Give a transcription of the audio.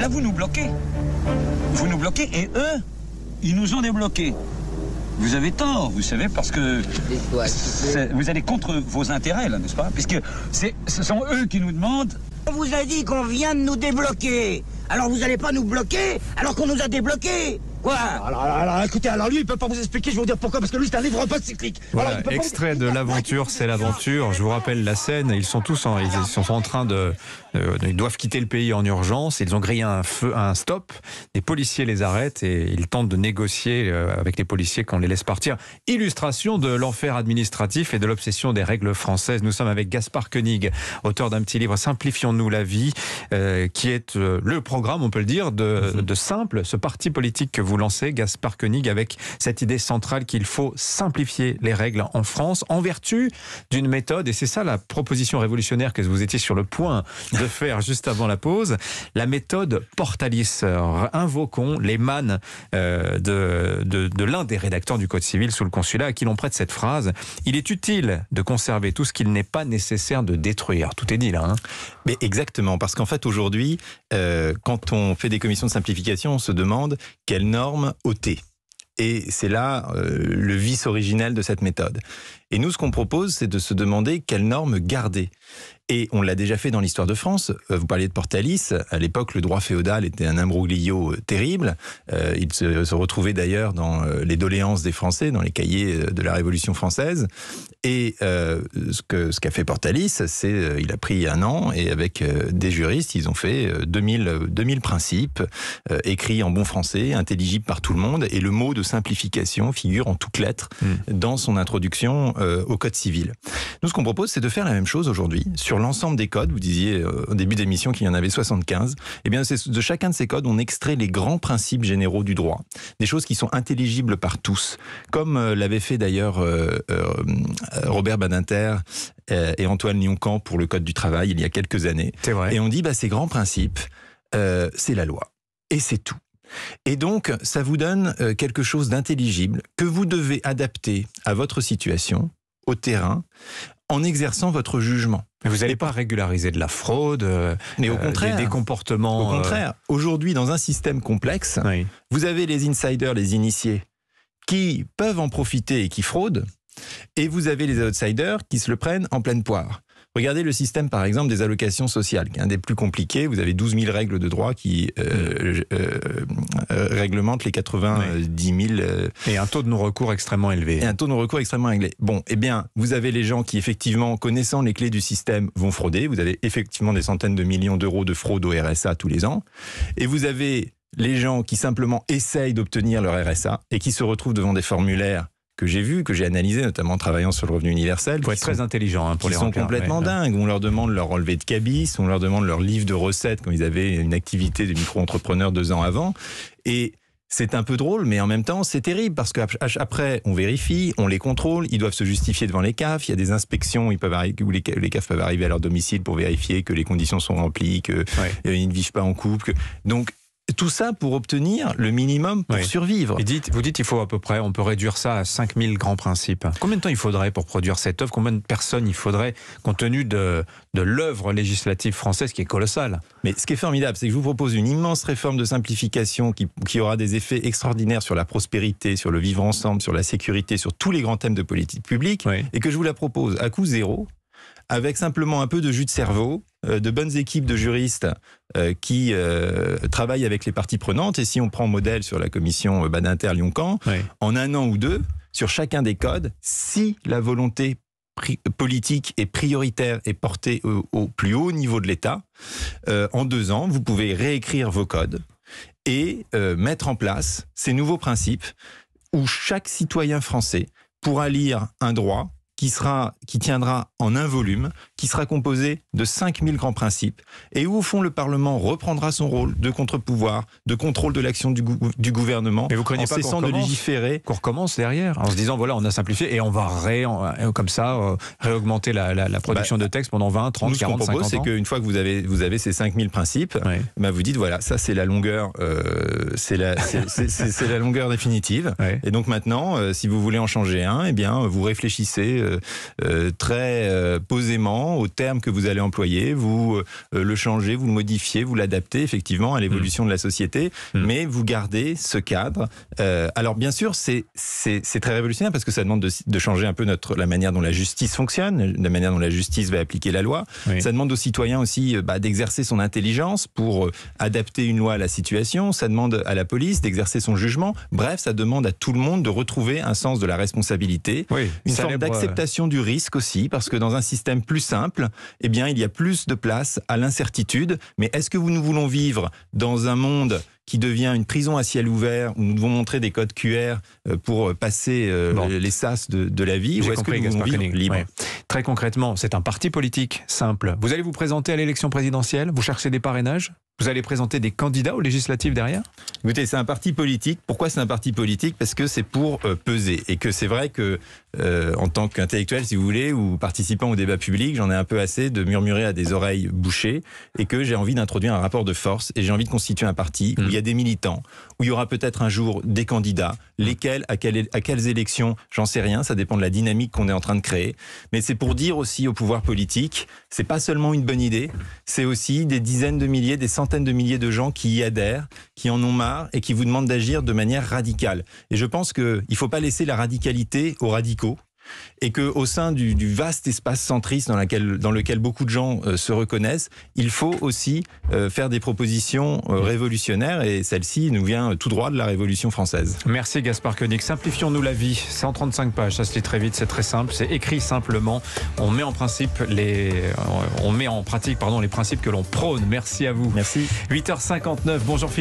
Là, vous nous bloquez. Vous nous bloquez et eux, ils nous ont débloqués. Vous avez tort, vous savez, parce que vous allez contre vos intérêts, là, n'est-ce pas Puisque ce sont eux qui nous demandent. On vous a dit qu'on vient de nous débloquer. Alors vous n'allez pas nous bloquer alors qu'on nous a débloqués. Alors, écoutez, alors lui, il peut pas vous expliquer, je vais vous dire pourquoi, parce que lui, c'est un livre pas cyclique. Voilà, extrait de l'aventure, c'est l'aventure. Je vous rappelle la scène, ils sont tous en, ils sont en train de, euh, ils doivent quitter le pays en urgence, ils ont grillé un feu, un stop, les policiers les arrêtent et ils tentent de négocier euh, avec les policiers qu'on les laisse partir. Illustration de l'enfer administratif et de l'obsession des règles françaises. Nous sommes avec Gaspard Koenig, auteur d'un petit livre Simplifions-nous la vie, euh, qui est le programme, on peut le dire, de, mhm. de simple, ce parti politique que vous vous lancez, Gaspard Koenig, avec cette idée centrale qu'il faut simplifier les règles en France en vertu d'une méthode, et c'est ça la proposition révolutionnaire que vous étiez sur le point de faire juste avant la pause, la méthode portalisseur. Invoquons les mannes euh, de, de, l'un des rédacteurs du Code civil sous le consulat à qui l'on prête cette phrase. Il est utile de conserver tout ce qu'il n'est pas nécessaire de détruire. Tout est dit là. Hein. Mais exactement, parce qu'en fait aujourd'hui, euh, quand on fait des commissions de simplification, on se demande quelle et c'est là euh, le vice originel de cette méthode. Et nous, ce qu'on propose, c'est de se demander quelles normes garder. Et on l'a déjà fait dans l'histoire de France. Euh, vous parliez de Portalis. À l'époque, le droit féodal était un imbroglio euh, terrible. Euh, il se, retrouvait d'ailleurs dans les doléances des Français, dans les cahiers de la Révolution française. Et ce qu'a ce qu'a fait Portalis, c'est il a pris un an et avec des juristes, ils ont fait 2000, 2000 principes écrits en bon français, intelligibles par tout le monde. Et le mot de simplification figure en toutes lettres hmm. dans son introduction euh, au Code civil. Nous, ce qu'on propose, c'est de faire la même chose aujourd'hui sur l'ensemble des codes. Vous disiez euh, au début d'émission qu'il y en avait 75. Eh bien, de chacun de ces codes, on extrait les grands principes généraux du droit, des choses qui sont intelligibles par tous, comme euh, l'avait fait d'ailleurs Robert Badinter et Antoine Lioncan pour le Code du travail il y a quelques années. Et on dit, bah, ces grands principes, c'est la loi. Et c'est tout. Et donc, ça vous donne euh, quelque chose d'intelligible que vous devez adapter à votre situation, au terrain, en exerçant votre jugement. Mais vous n'allez pas régulariser de la fraude, euh, mais au euh, contraire, des, comportements. Au contraire, aujourd'hui, dans un système complexe, vous avez les insiders, les initiés, qui peuvent en profiter et qui fraudent, et vous avez les outsiders qui se le prennent en pleine poire. Regardez le système, par exemple, des allocations sociales, qui est un des plus compliqués. Vous avez 12 000 règles de droit qui euh, hmm. euh, euh, réglementent les 90 000. et un taux de non-recours extrêmement élevé. Et un taux de non-recours extrêmement élevé. Bon, eh bien, vous avez les gens qui, effectivement, connaissant les clés du système, vont frauder. Vous avez effectivement des centaines de millions d'euros de fraude au RSA tous les ans. Et vous avez les gens qui simplement essayent d'obtenir leur RSA et qui se retrouvent devant des formulaires que j'ai vu, que j'ai analysé, notamment en travaillant sur le revenu universel. Pour être très intelligent, hein, pour les sont complètement dingues. On leur demande leur relevé de cabis, on leur demande leur livre de recettes quand ils avaient une activité de micro-entrepreneur deux ans avant. Et c'est un peu drôle, mais en même temps, c'est terrible parce qu'après, on vérifie, on les contrôle, ils doivent se justifier devant les CAF, il y a des inspections ils peuvent arriver, où les, CAF peuvent arriver à leur domicile pour vérifier que les conditions sont remplies, qu'ils euh, ne vivent pas en couple. Donc, tout ça pour obtenir le minimum pour survivre. vous dites il faut à peu près, on peut réduire ça à 5000 grands principes. Combien de temps il faudrait pour produire cette œuvre Combien de personnes il faudrait, compte tenu de, de l'œuvre législative française qui est colossale Mais ce qui est formidable, c'est que je vous propose une immense réforme de simplification qui, aura des effets extraordinaires sur la prospérité, sur le vivre ensemble, sur la sécurité, sur tous les grands thèmes de politique publique, et que je vous la propose à coût zéro, avec simplement un peu de jus de cerveau, euh, de bonnes équipes de juristes euh, qui euh, travaillent avec les parties prenantes. Et si on prend modèle sur la commission badinter lyon en un an ou deux, sur chacun des codes, si la volonté politique est prioritaire et portée au, plus haut niveau de l'État, en deux ans, vous pouvez réécrire vos codes et mettre en place ces nouveaux principes où chaque citoyen français pourra lire un droit qui, sera, qui tiendra en un volume, qui sera composé de 5000 grands principes, et où au fond le Parlement reprendra son rôle de contre-pouvoir, de contrôle de l'action du, du, gouvernement, Mais vous connaissez pas cessant de légiférer. Qu'on recommence derrière, en se disant voilà, on a simplifié et on va euh, comme ça euh, réaugmenter la, production bah, de texte pendant 20, 30, 40, 50 ans. Ce qu'on propose, c'est qu'une fois que vous avez, vous avez ces 5000 principes, bah, vous dites voilà, ça c'est la longueur, euh, c'est la, la, longueur définitive, et donc maintenant, si vous voulez en changer un, eh bien, vous réfléchissez euh, euh, très euh, posément au terme que vous allez employer, vous le changez, vous le modifiez, vous l'adaptez effectivement à l'évolution de la société, hmm. mais vous gardez ce cadre. alors bien sûr, c'est très révolutionnaire parce que ça demande de, changer un peu notre, la manière dont la justice fonctionne, la manière dont la justice va appliquer la loi. Ça demande aux citoyens aussi bah, d'exercer son intelligence pour adapter une loi à la situation, ça demande à la police d'exercer son jugement. Bref, ça demande à tout le monde de retrouver un sens de la responsabilité, une forme d'acceptation du risque aussi, parce que dans un système plus simple, eh bien, il y a plus de place à l'incertitude. Mais est-ce que nous voulons vivre dans un monde qui devient une prison à ciel ouvert où nous devons montrer des codes QR euh, pour passer euh, les sas de, la vie Ou est-ce que nous vivre libre Très concrètement, c'est un parti politique simple. Vous allez vous présenter à l'élection présidentielle Vous cherchez des parrainages vous allez présenter des candidats aux législatives derrière Écoutez, c'est un parti politique. Pourquoi c'est un parti politique Parce que c'est pour euh, peser. Et que c'est vrai que, euh, en tant qu'intellectuel, si vous voulez, ou participant au débat public, j'en ai un peu assez de murmurer à des oreilles bouchées et que j'ai envie d'introduire un rapport de force et j'ai envie de constituer un parti où mm. il y a des militants, où il y aura peut-être un jour des candidats, lesquels, à, à quelles élections, j'en sais rien, ça dépend de la dynamique qu'on est en train de créer. Mais c'est pour dire aussi au pouvoir politique, c'est pas seulement une bonne idée, c'est aussi des dizaines de milliers, des centaines centaines de milliers de gens qui y adhèrent, qui en ont marre et qui vous demandent d'agir de manière radicale. Et je pense qu'il ne faut pas laisser la radicalité aux radicaux et que au sein du, vaste espace centriste dans, laquelle, dans lequel beaucoup de gens euh, se reconnaissent, il faut aussi euh, faire des propositions euh, révolutionnaires et celle-ci nous vient tout droit de la Révolution française. Merci Gaspard Koenig. Simplifions-nous la vie. 135 pages, ça se lit très vite, c'est très simple, c'est écrit simplement. On met en principe les, on met en pratique pardon les principes que l'on prône. Merci à vous. Merci. 8h59. Bonjour Philippe.